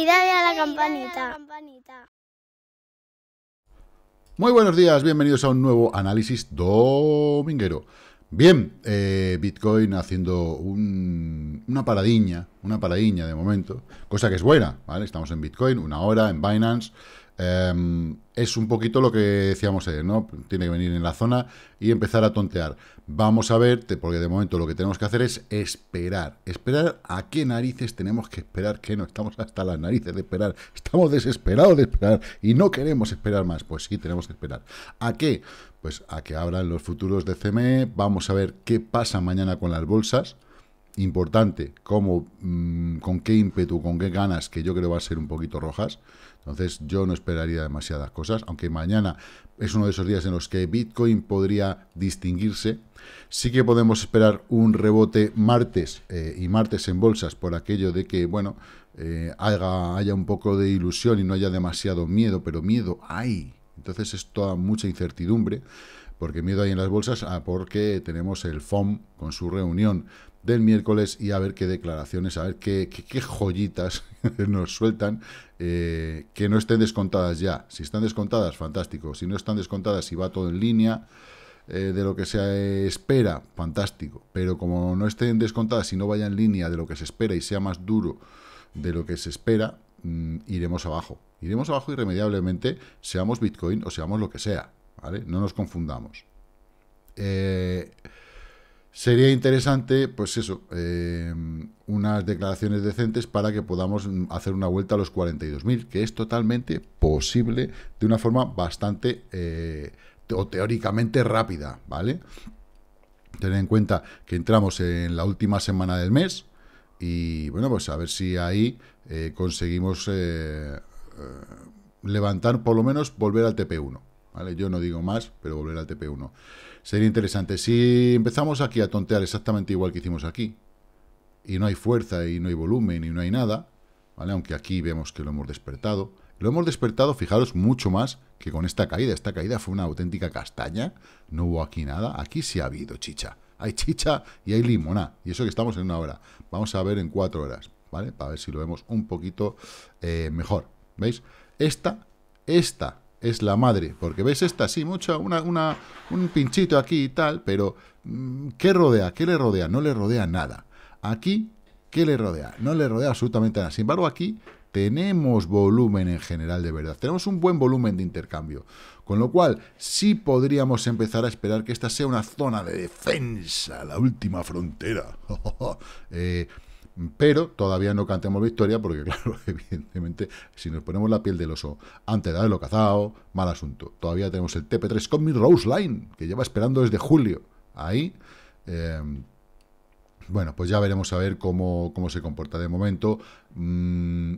y dale a la campanita. Muy buenos días, bienvenidos a un nuevo análisis dominguero. Bien, eh, Bitcoin haciendo un, una paradiña, una paradiña de momento, cosa que es buena, ¿vale? Estamos en Bitcoin, una hora, en Binance, Em, es un poquito lo que decíamos, ayer, ¿no? Tiene que venir en la zona y empezar a tontear. Vamos a ver, porque de momento lo que tenemos que hacer es esperar. Esperar a qué narices tenemos que esperar, que no estamos hasta las narices de esperar. Estamos desesperados de esperar y no queremos esperar más. Pues sí, tenemos que esperar. ¿A qué? Pues a que abran los futuros de CME. Vamos a ver qué pasa mañana con las bolsas importante, cómo, mm, con qué ímpetu, con qué ganas, que yo creo va a ser un poquito rojas. Entonces yo no esperaría demasiadas cosas, aunque mañana es uno de esos días en los que Bitcoin podría distinguirse. Sí que podemos esperar un rebote martes eh, y martes en bolsas por aquello de que, bueno, eh, haya un poco de ilusión y no haya demasiado miedo, pero miedo hay. Entonces es toda mucha incertidumbre, porque miedo hay en las bolsas, a ah, porque tenemos el FOM con su reunión del miércoles y a ver qué declaraciones, a ver qué, joyitas nos sueltan eh, que no estén descontadas ya. Si están descontadas, fantástico. Si no están descontadas, y va todo en línea eh, de lo que se espera, fantástico. Pero como no estén descontadas, y no vaya en línea de lo que se espera y sea más duro de lo que se espera, mm, iremos abajo. Iremos abajo irremediablemente, seamos Bitcoin o seamos lo que sea, ¿vale? No nos confundamos. Eh, sería interesante, pues eso, eh, unas declaraciones decentes para que podamos hacer una vuelta a los 42.000, que es totalmente posible de una forma bastante eh, o teóricamente rápida, ¿vale? Tener en cuenta que entramos en la última semana del mes y, bueno, pues a ver si ahí conseguimos eh, levantar, por lo menos volver al TP1. ¿vale? Yo no digo más, pero volver al TP1. Sería interesante. Si empezamos aquí a tontear exactamente igual que hicimos aquí, y no hay fuerza, y no hay volumen, y no hay nada, ¿vale? aunque aquí vemos que lo hemos despertado, lo hemos despertado, fijaros, mucho más que con esta caída. Esta caída fue una auténtica castaña, no hubo aquí nada. Aquí sí ha habido chicha. Hay chicha y hay limona. Y eso que estamos en una hora. Vamos a ver en cuatro horas, ¿vale? Para ver si lo vemos un poquito eh, mejor. ¿Veis? Esta, esta es la madre. Porque veis esta, sí, mucha, una, una, un pinchito aquí y tal, pero mm, ¿qué rodea? ¿Qué le rodea? No le rodea nada. Aquí, ¿qué le rodea? No le rodea absolutamente nada. Sin embargo, aquí tenemos volumen en general de verdad. Tenemos un buen volumen de intercambio. Con lo cual, sí podríamos empezar a esperar que esta sea una zona de defensa, la última frontera. eh, pero todavía no cantemos victoria porque, claro, evidentemente, si nos ponemos la piel del oso antes de haberlo cazado, mal asunto. Todavía tenemos el TP3 con mi Rose Line, que lleva esperando desde julio. Ahí, em, bueno, pues ya veremos a ver cómo, cómo se comporta de momento. Mm,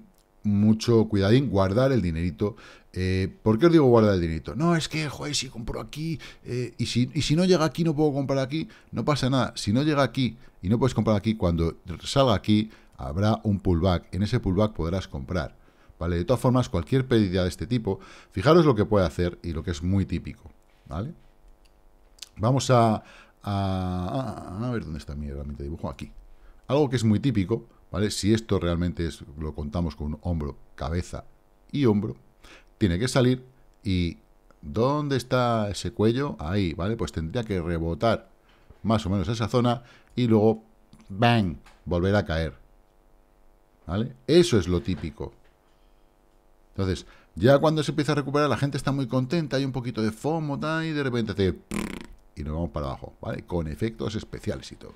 mucho cuidadín, guardar el dinerito. Eh, ¿Por qué os digo guardar el dinerito? No, es que, joder, si compro aquí eh, y, si, si no llega aquí, no puedo comprar aquí, no pasa nada. Si no llega aquí y no puedes comprar aquí, cuando salga aquí, habrá un pullback. En ese pullback podrás comprar. ¿Vale? De todas formas, cualquier pérdida de este tipo, fijaros lo que puede hacer y lo que es muy típico, ¿vale? Vamos a... A, a ver dónde está mi herramienta de dibujo. Aquí. Algo que es muy típico ¿vale? Si esto realmente es, lo contamos con hombro, cabeza y hombro, tiene que salir y ¿dónde está ese cuello? Ahí, ¿vale? Pues tendría que rebotar más o menos esa zona y luego, ¡bang!, volver a caer. ¿Vale? Eso es lo típico. Entonces, ya cuando se empieza a recuperar, la gente está muy contenta, hay un poquito de FOMO, y de repente te... Y nos vamos para abajo, ¿vale? Con efectos especiales y todo.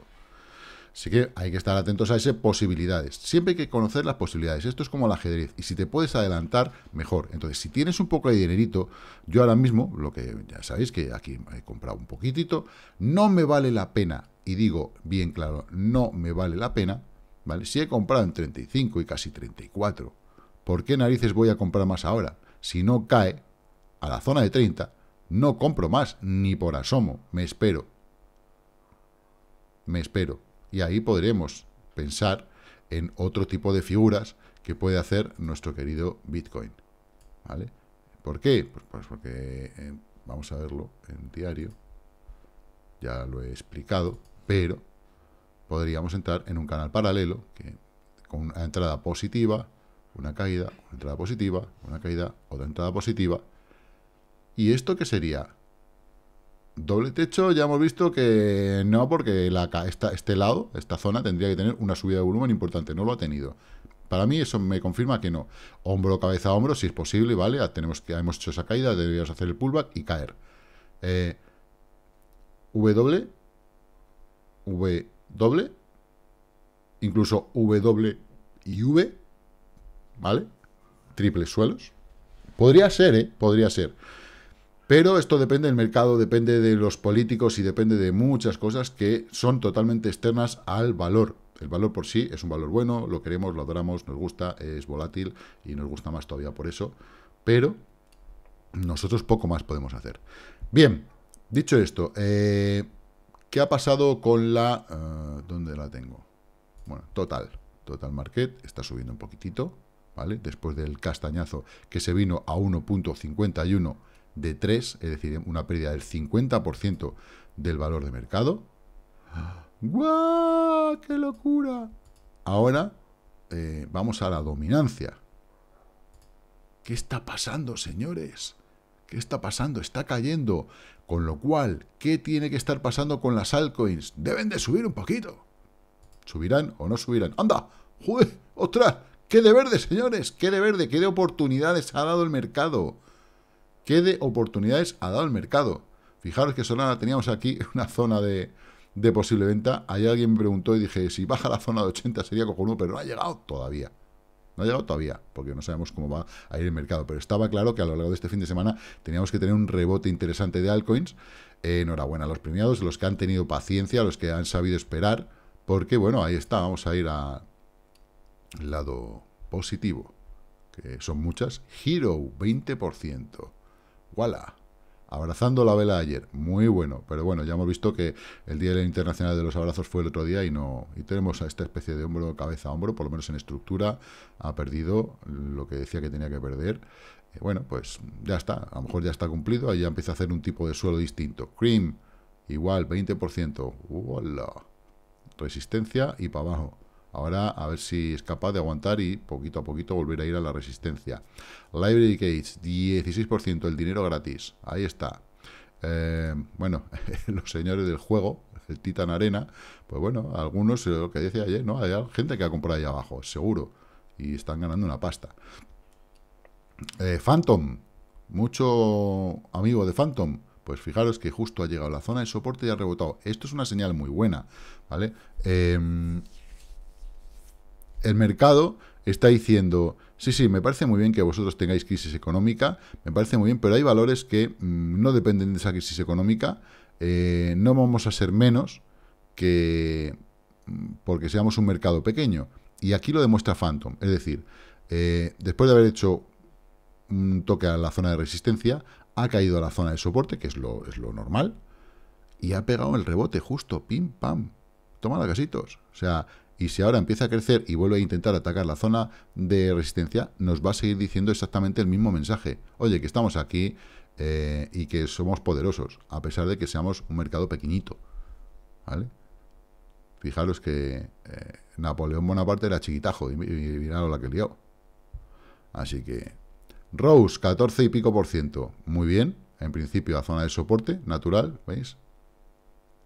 Así que hay que estar atentos a esas posibilidades. Siempre hay que conocer las posibilidades. Esto es como el ajedrez. Y si te puedes adelantar, mejor. Entonces, si tienes un poco de dinerito, yo ahora mismo, lo que ya sabéis que aquí he comprado un poquitito, no me vale la pena. Y digo bien claro, no me vale la pena. ¿vale? Si he comprado en 35 y casi 34, ¿por qué narices voy a comprar más ahora? Si no cae a la zona de 30, no compro más, ni por asomo. Me espero. Me espero. Y ahí podremos pensar en otro tipo de figuras que puede hacer nuestro querido Bitcoin. ¿Vale? ¿Por qué? Pues, pues porque eh, vamos a verlo en diario. Ya lo he explicado, pero podríamos entrar en un canal paralelo que con una entrada positiva, una caída, una entrada positiva, una caída, otra entrada positiva. ¿Y esto qué sería? Doble techo, ya hemos visto que no, porque esta, este lado, esta zona, tendría que tener una subida de volumen importante. No lo ha tenido. Para mí eso me confirma que no. Hombro, cabeza, hombro, si es posible, ¿vale? Ah, tenemos, que hemos hecho esa caída, deberíamos hacer el pullback y caer. Eh, w, W incluso W y V, ¿vale? Triples suelos. Podría ser, ¿eh? Podría ser. Pero esto depende del mercado, depende de los políticos y depende de muchas cosas que son totalmente externas al valor. El valor por sí es un valor bueno, lo queremos, lo adoramos, nos gusta, es volátil y nos gusta más todavía por eso. Pero nosotros poco más podemos hacer. Bien, dicho esto, eh, ¿qué ha pasado con la... Eh, ¿Dónde la tengo? Bueno, total. Total Market está subiendo un poquitito, ¿vale? Después del castañazo que se vino a 1.51 de 3, es decir, una pérdida del 50% del valor de mercado. ¡Guau! ¡Qué locura! Ahora eh, vamos a la dominancia. ¿Qué está pasando, señores? ¿Qué está pasando? Está cayendo. Con lo cual, ¿qué tiene que estar pasando con las altcoins? Deben de subir un poquito. ¿Subirán o no subirán? ¡Anda! ¡Joder! ¡Ostras! ¡Qué de verde, señores! ¡Qué de verde! ¡Qué de oportunidades ha dado el mercado! ¿Qué de oportunidades ha dado el mercado? Fijaros que Solana teníamos aquí una zona de, posible venta. ahí alguien me preguntó y dije, si baja la zona de 80 sería uno, pero no ha llegado todavía. No ha llegado todavía, porque no sabemos cómo va a ir el mercado. Pero estaba claro que a lo largo de este fin de semana teníamos que tener un rebote interesante de altcoins. Eh, enhorabuena a los premiados, los que han tenido paciencia, los que han sabido esperar, porque bueno, ahí está, vamos a ir al lado positivo, que son muchas. Hero, 20%. ¡Wala! Abrazando la vela ayer, muy bueno, pero bueno, ya hemos visto que el Día Internacional de los Abrazos fue el otro día y no y tenemos a esta especie de hombro, cabeza a hombro, por lo menos en estructura, ha perdido lo que decía que tenía que perder. Eh, bueno, pues ya está, a lo mejor ya está cumplido, ahí ya empieza a hacer un tipo de suelo distinto. Cream, igual, 20%, ¡wala! Resistencia y para abajo. Ahora a ver si es capaz de aguantar y poquito a poquito volver a ir a la resistencia. Library Gates, 16% el dinero gratis. Ahí está. Eh, bueno, los señores del juego, el Titan Arena, pues bueno, algunos, eh, lo que decía ayer, ¿no? Hay gente que ha comprado ahí abajo, seguro. Y están ganando una pasta. Eh, Phantom, mucho amigo de Phantom. Pues fijaros que justo ha llegado la zona de soporte y ha rebotado. Esto es una señal muy buena, ¿vale? Em, el mercado está diciendo, sí, sí, me parece muy bien que vosotros tengáis crisis económica, me parece muy bien, pero hay valores que mm, no dependen de esa crisis económica, eh, no vamos a ser menos que mm, porque seamos un mercado pequeño. Y aquí lo demuestra Phantom, es decir, eh, después de haber hecho un toque a la zona de resistencia, ha caído a la zona de soporte, que es lo, es lo normal, y ha pegado el rebote justo, pim, pam, toma la casitos. O sea, y si ahora empieza a crecer y vuelve a intentar atacar la zona de resistencia, nos va a seguir diciendo exactamente el mismo mensaje. Oye, que estamos aquí eh, y que somos poderosos, a pesar de que seamos un mercado pequeñito. Fijaros que eh, Napoleón Bonaparte era chiquitajo y, mirad la que lió. Así que... Rose, 14 y pico por ciento. Muy bien. En principio a zona de soporte natural, ¿veis?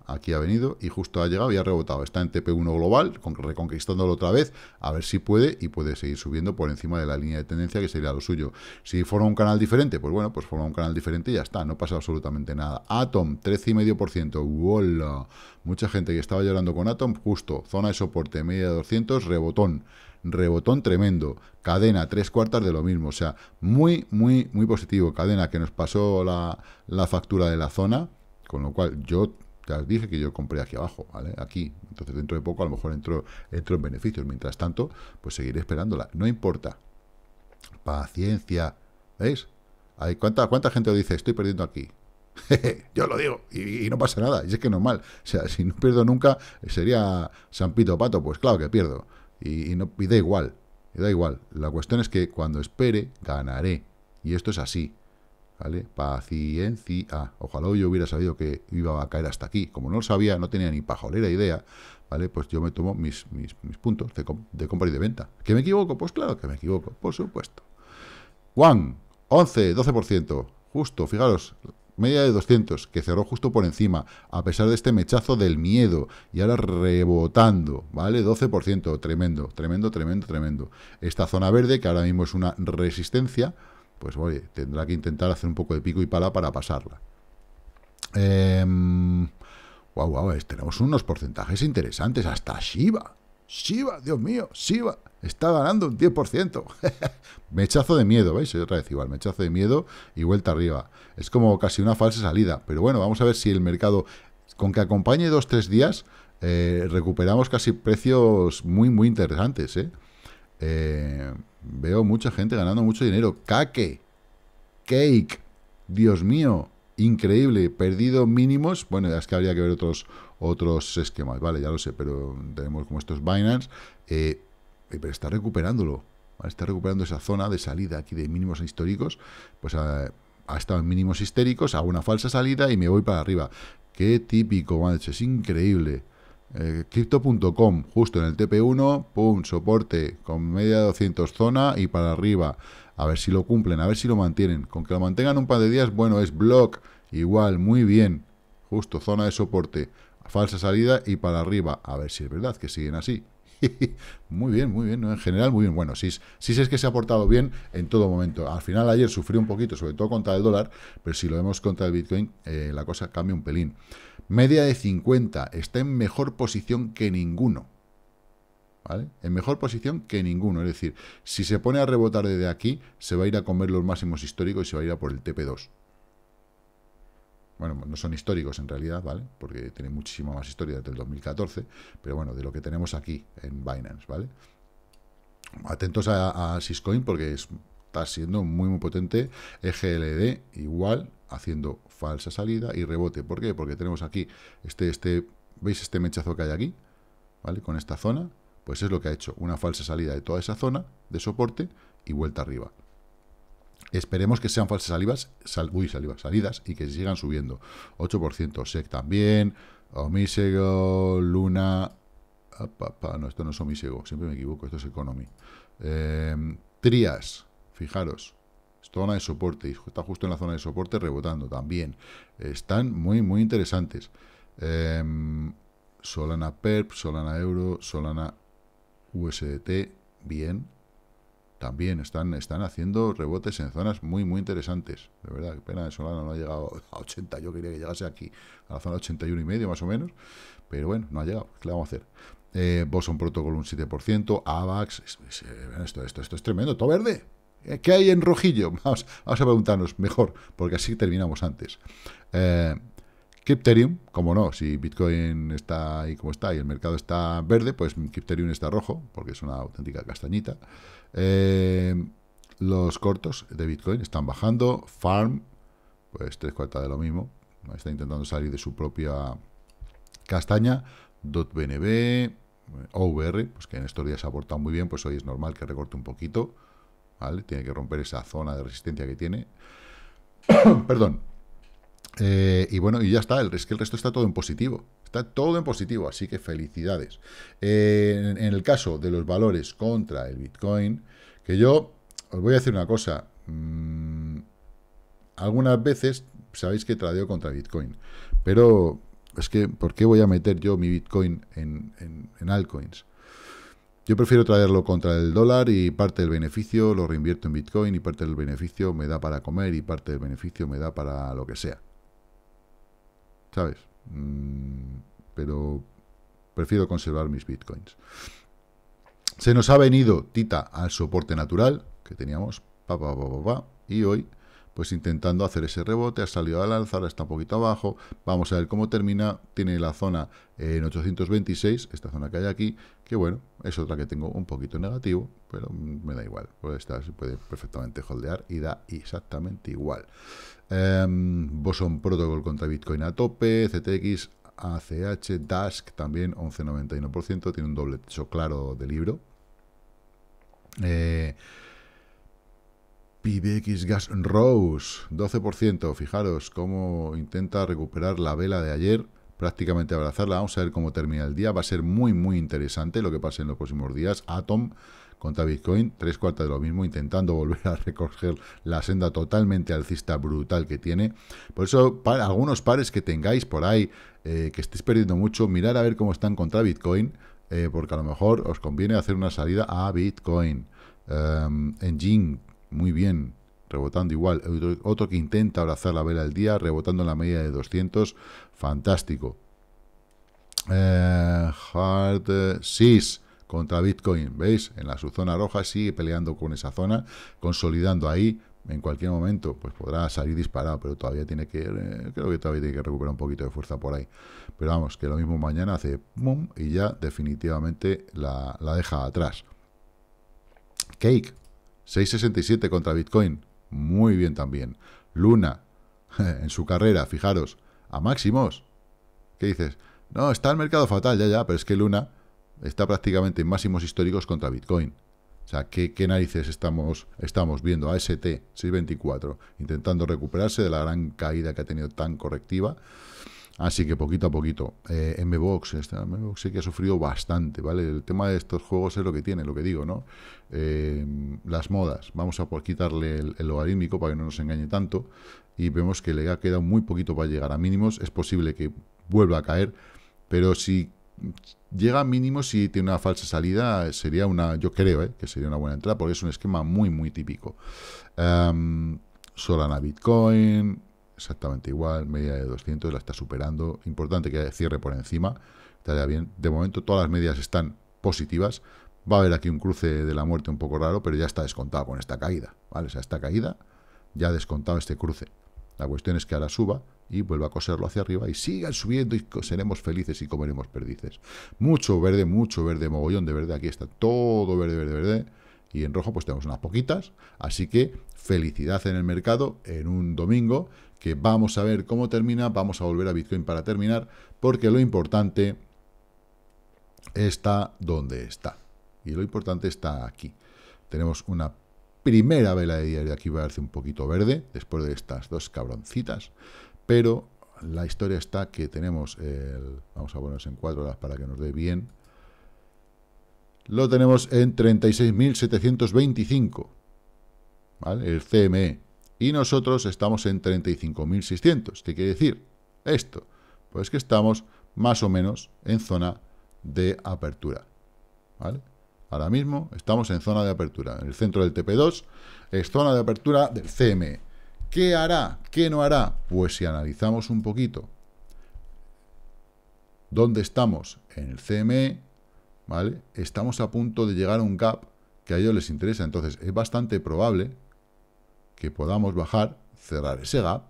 aquí ha venido y justo ha llegado y ha rebotado. Está en TP1 global, reconquistándolo otra vez, a ver si puede y puede seguir subiendo por encima de la línea de tendencia que sería lo suyo. Si forma un canal diferente, pues bueno, pues forma un canal diferente y ya está, no pasa absolutamente nada. Atom, 13,5%, ¡Hola! Mucha gente que estaba llorando con Atom, justo, zona de soporte, media de 200, rebotón rebotón tremendo, cadena, tres cuartas de lo mismo, o sea, muy, muy, muy positivo, cadena que nos pasó la, la factura de la zona, con lo cual yo ya os dije que yo compré aquí abajo, ¿vale? Aquí. Entonces, dentro de poco, a lo mejor entro, entro en beneficios. Mientras tanto, pues seguiré esperándola. No importa. Paciencia. ¿Veis? Hay, ¿cuánta, ¿Cuánta gente dice, estoy perdiendo aquí? yo lo digo, y, no pasa nada, y es que es normal. O sea, si no pierdo nunca, sería San Pito Pato, pues claro que pierdo. Y, no, y da igual, y da igual. La cuestión es que cuando espere, ganaré. Y esto es así. ¿Vale? Paciencia. Ojalá yo hubiera sabido que iba a caer hasta aquí. Como no lo sabía, no tenía ni pajolera idea, ¿vale? Pues yo me tomo mis, puntos de, de, compra y de venta. ¿Que me equivoco? Pues claro que me equivoco, por supuesto. Juan, 11, 12%. Justo, fijaros, media de 200, que cerró justo por encima, a pesar de este mechazo del miedo, y ahora rebotando, ¿vale? 12%, tremendo, tremendo, tremendo, tremendo. Esta zona verde, que ahora mismo es una resistencia, pues tendrá que intentar hacer un poco de pico y pala para pasarla. wow, em, wow, tenemos unos porcentajes interesantes, hasta Shiva. Shiva, Dios mío, Shiva, está ganando un 10%. echazo de miedo, ¿veis? Otra vez igual, mechazo de miedo y vuelta arriba. Es como casi una falsa salida, pero bueno, vamos a ver si el mercado, con que acompañe dos, tres días, eh, recuperamos casi precios muy, muy interesantes, ¿eh? eh Veo mucha gente ganando mucho dinero. Cake, cake, Dios mío, increíble. Perdido mínimos. Bueno, es que habría que ver otros, otros esquemas, vale, ya lo sé, pero tenemos como estos Binance. Eh, pero está recuperándolo. Está recuperando esa zona de salida aquí de mínimos históricos. Pues ah, ha, estado en mínimos histéricos, hago una falsa salida y me voy para arriba. Qué típico, manches! es increíble. Eh, Crypto.com, justo en el TP1, pum, soporte con media de 200 zona y para arriba. A ver si lo cumplen, a ver si lo mantienen. Con que lo mantengan un par de días, bueno, es block, igual, muy bien. Justo, zona de soporte, falsa salida y para arriba. A ver si es verdad que siguen así. muy bien, muy bien, en general muy bien. Bueno, SIS, es que se ha portado bien en todo momento. Al final ayer sufrió un poquito, sobre todo contra el dólar, pero si lo vemos contra el Bitcoin, eh, la cosa cambia un pelín. Media de 50, está en mejor posición que ninguno. ¿Vale? En mejor posición que ninguno. Es decir, si se pone a rebotar desde aquí, se va a ir a comer los máximos históricos y se va a ir a por el TP2 bueno, no son históricos en realidad, ¿vale? Porque tiene muchísima más historia desde el 2014, pero bueno, de lo que tenemos aquí en Binance, ¿vale? Atentos a, Syscoin porque está siendo muy, muy potente. EGLD igual, haciendo falsa salida y rebote. ¿Por qué? Porque tenemos aquí este, este, ¿veis este mechazo que hay aquí? ¿Vale? Con esta zona, pues es lo que ha hecho, una falsa salida de toda esa zona de soporte y vuelta arriba. Esperemos que sean falsas salivas, salidas y que sigan subiendo. 8%, SEC también, Omisego, Luna... no, esto no es Omisego, siempre me equivoco, esto es Economy. Em, Trias, fijaros, zona de soporte, está justo en la zona de soporte rebotando también. Están muy, muy interesantes. Em, Solana PERP, Solana Euro, Solana USDT, bien también están, están haciendo rebotes en zonas muy, muy interesantes. De verdad, qué pena, de no ha llegado a 80. Yo quería que llegase aquí, a la zona 81 y medio más o menos. Pero bueno, no ha llegado. ¿Qué le vamos a hacer? Eh, Boson Protocol un 7%, AVAX, eh, esto, esto, esto es tremendo, todo verde. Eh, ¿Qué hay en rojillo? Vamos, vamos a preguntarnos mejor, porque así terminamos antes. Eh, Crypterium, como no, si Bitcoin está ahí como está y el mercado está verde, pues Crypterium está rojo, porque es una auténtica castañita. Eh, los cortos de Bitcoin están bajando. Farm, pues tres cuartas de lo mismo. Está intentando salir de su propia castaña. .bnb, OVR, pues que en estos días ha aportado muy bien, pues hoy es normal que recorte un poquito. ¿vale? Tiene que romper esa zona de resistencia que tiene. Perdón. Eh, y bueno, y ya está, el, es que el resto está todo en positivo. Está todo en positivo, así que felicidades. Eh, en, el caso de los valores contra el Bitcoin, que yo os voy a decir una cosa. Mm, algunas veces sabéis que tradeo contra Bitcoin, pero es que, ¿por qué voy a meter yo mi Bitcoin en, en, en altcoins? Yo prefiero traerlo contra el dólar y parte del beneficio lo reinvierto en Bitcoin y parte del beneficio me da para comer y parte del beneficio me da para lo que sea. ¿sabes? Mm, pero prefiero conservar mis bitcoins. Se nos ha venido Tita al soporte natural que teníamos, pa, y hoy pues intentando hacer ese rebote, ha salido al alza, ahora está un poquito abajo, vamos a ver cómo termina, tiene la zona en 826, esta zona que hay aquí, que bueno, es otra que tengo un poquito negativo, pero me da igual, pues esta se puede perfectamente holdear y da exactamente igual. Em, Boson Protocol contra Bitcoin a tope, CTX, ACH, Dask también 11,91%, tiene un doble techo claro de libro. Eh, PBX Gas Rose, 12%. Fijaros cómo intenta recuperar la vela de ayer, prácticamente abrazarla. Vamos a ver cómo termina el día. Va a ser muy, muy interesante lo que pase en los próximos días. Atom contra Bitcoin, tres cuartas de lo mismo, intentando volver a recoger la senda totalmente alcista brutal que tiene. Por eso, para algunos pares que tengáis por ahí, eh, que estéis perdiendo mucho, mirar a ver cómo están contra Bitcoin, eh, porque a lo mejor os conviene hacer una salida a Bitcoin. Enjin. Em, en muy bien, rebotando igual. Otro que intenta abrazar la vela del día, rebotando en la media de 200. Fantástico. Eh, hard 6 contra Bitcoin, ¿veis? En la zona roja sigue peleando con esa zona, consolidando ahí. En cualquier momento, pues podrá salir disparado, pero todavía tiene que, eh, creo que todavía tiene que recuperar un poquito de fuerza por ahí. Pero vamos, que lo mismo mañana hace y ya definitivamente la, la deja atrás. Cake, 6,67 contra Bitcoin, muy bien también. Luna, en su carrera, fijaros, a máximos. ¿Qué dices? No, está el mercado fatal, ya, ya, pero es que Luna está prácticamente en máximos históricos contra Bitcoin. O sea, ¿qué, qué narices estamos, estamos viendo? AST 624, intentando recuperarse de la gran caída que ha tenido tan correctiva. Así que poquito a poquito. Eh, MBOX, esta, MBOX sí que ha sufrido bastante, ¿vale? El tema de estos juegos es lo que tiene, lo que digo, ¿no? Eh, las modas. Vamos a quitarle el, logarítmico para que no nos engañe tanto. Y vemos que le ha quedado muy poquito para llegar a mínimos. Es posible que vuelva a caer, pero si llega a mínimos y tiene una falsa salida, sería una, yo creo, ¿eh? que sería una buena entrada, porque es un esquema muy, muy típico. Em, Solana Bitcoin, exactamente igual, media de 200, la está superando. Importante que cierre por encima, bien. De momento todas las medias están positivas. Va a haber aquí un cruce de la muerte un poco raro, pero ya está descontado con esta caída, ¿vale? O sea, esta caída ya ha descontado este cruce. La cuestión es que ahora suba y vuelva a coserlo hacia arriba y siga subiendo y seremos felices y comeremos perdices. Mucho verde, mucho verde, mogollón de verde. Aquí está todo verde, verde, verde y en rojo pues tenemos unas poquitas, así que felicidad en el mercado en un domingo que vamos a ver cómo termina, vamos a volver a Bitcoin para terminar, porque lo importante está donde está. Y lo importante está aquí. Tenemos una primera vela de diario aquí va a darse un poquito verde, después de estas dos cabroncitas, pero la historia está que tenemos el... Vamos a ponernos en cuatro horas para que nos dé bien lo tenemos en 36.725, ¿vale? El CME. Y nosotros estamos en 35.600. ¿Qué quiere decir esto? Pues que estamos más o menos en zona de apertura, ¿vale? Ahora mismo estamos en zona de apertura. En el centro del TP2 es zona de apertura del CME. ¿Qué hará? ¿Qué no hará? Pues si analizamos un poquito dónde estamos en el CME, Estamos a punto de llegar a un gap que a ellos les interesa. Entonces, es bastante probable que podamos bajar, cerrar ese gap.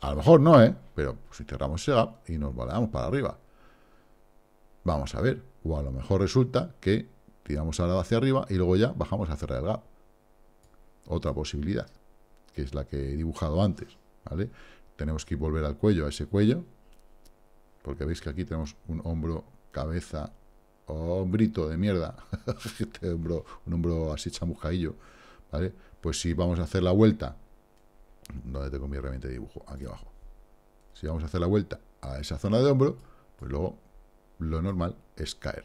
A lo mejor no, ¿eh? Pero si cerramos ese gap y nos volvamos para arriba. Vamos a ver. O a lo mejor resulta que tiramos ahora hacia arriba y luego ya bajamos a cerrar el gap. Otra posibilidad, que es la que he dibujado antes, ¿vale? Tenemos que volver al cuello, a ese cuello, porque veis que aquí tenemos un hombro, cabeza, hombrito oh, de mierda, un hombro así chamuscaillo, ¿vale? Pues si vamos a hacer la vuelta, ¿dónde tengo mi herramienta de dibujo? Aquí abajo. Si vamos a hacer la vuelta a esa zona de hombro, pues luego lo normal es caer.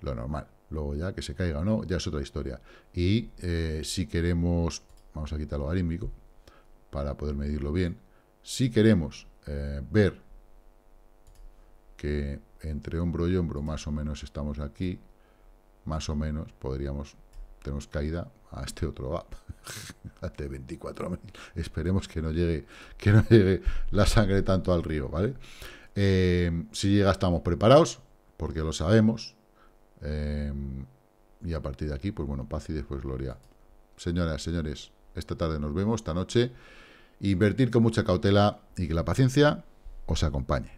Lo normal. Luego ya que se caiga o no, ya es otra historia. Y eh, si queremos, vamos a quitar lo para poder medirlo bien. Si queremos eh, ver que entre hombro y hombro más o menos estamos aquí, más o menos podríamos, tenemos caída a este otro gap, a T24. Esperemos que no llegue, que llegue la sangre tanto al río, ¿vale? Eh, si llega estamos preparados, porque lo sabemos. Eh, y a partir de aquí, pues bueno, paz y después gloria. Señoras, señores, esta tarde nos vemos, esta noche. Invertir con mucha cautela y que la paciencia os acompañe.